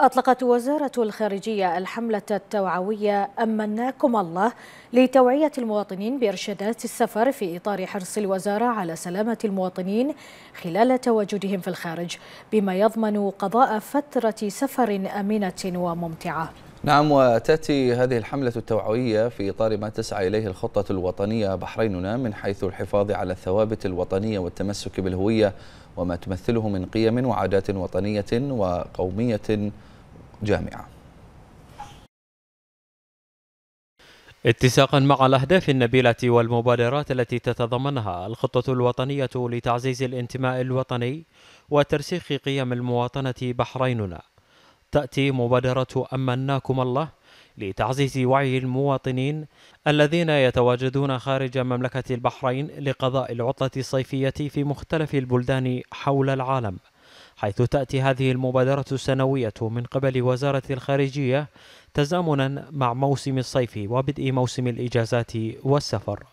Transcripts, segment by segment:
أطلقت وزارة الخارجية الحملة التوعوية أمناكم الله لتوعية المواطنين بإرشادات السفر في إطار حرص الوزارة على سلامة المواطنين خلال تواجدهم في الخارج بما يضمن قضاء فترة سفر أمينة وممتعة نعم وتأتي هذه الحملة التوعوية في إطار ما تسعى إليه الخطة الوطنية بحريننا من حيث الحفاظ على الثوابت الوطنية والتمسك بالهوية وما تمثله من قيم وعادات وطنية وقومية جامعة اتساقا مع الأهداف النبيلة والمبادرات التي تتضمنها الخطة الوطنية لتعزيز الانتماء الوطني وترسيخ قيم المواطنة بحريننا تأتي مبادرة أمناكم الله لتعزيز وعي المواطنين الذين يتواجدون خارج مملكة البحرين لقضاء العطلة الصيفية في مختلف البلدان حول العالم حيث تأتي هذه المبادرة السنوية من قبل وزارة الخارجية تزامنا مع موسم الصيف وبدء موسم الإجازات والسفر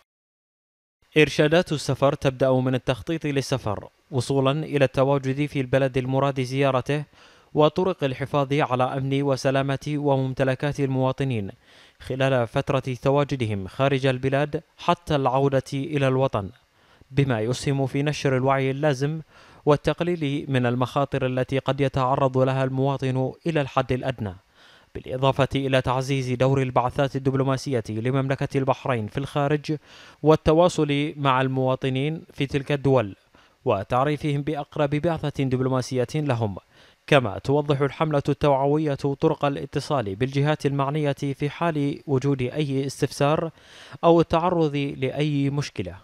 إرشادات السفر تبدأ من التخطيط للسفر وصولا إلى التواجد في البلد المراد زيارته وطرق الحفاظ على أمن وسلامة وممتلكات المواطنين خلال فترة تواجدهم خارج البلاد حتى العودة إلى الوطن بما يسهم في نشر الوعي اللازم والتقليل من المخاطر التي قد يتعرض لها المواطن إلى الحد الأدنى بالإضافة إلى تعزيز دور البعثات الدبلوماسية لمملكة البحرين في الخارج والتواصل مع المواطنين في تلك الدول وتعريفهم بأقرب بعثة دبلوماسية لهم كما توضح الحملة التوعوية طرق الاتصال بالجهات المعنية في حال وجود أي استفسار أو التعرض لأي مشكلة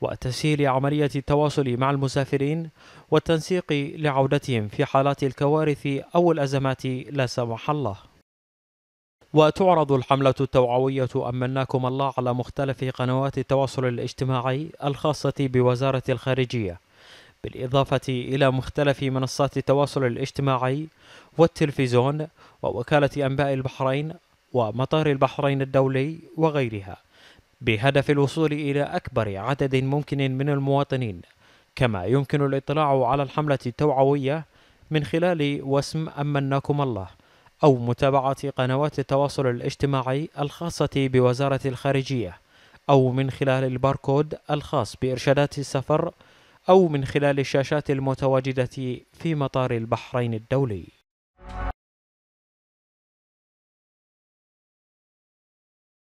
وتسهيل عملية التواصل مع المسافرين والتنسيق لعودتهم في حالات الكوارث أو الأزمات لا سمح الله وتعرض الحملة التوعوية أمناكم الله على مختلف قنوات التواصل الاجتماعي الخاصة بوزارة الخارجية بالإضافة إلى مختلف منصات التواصل الاجتماعي والتلفزيون ووكالة أنباء البحرين ومطار البحرين الدولي وغيرها بهدف الوصول إلى أكبر عدد ممكن من المواطنين كما يمكن الاطلاع على الحملة التوعوية من خلال وسم أمناكم الله أو متابعة قنوات التواصل الاجتماعي الخاصة بوزارة الخارجية أو من خلال الباركود الخاص بإرشادات السفر أو من خلال الشاشات المتواجدة في مطار البحرين الدولي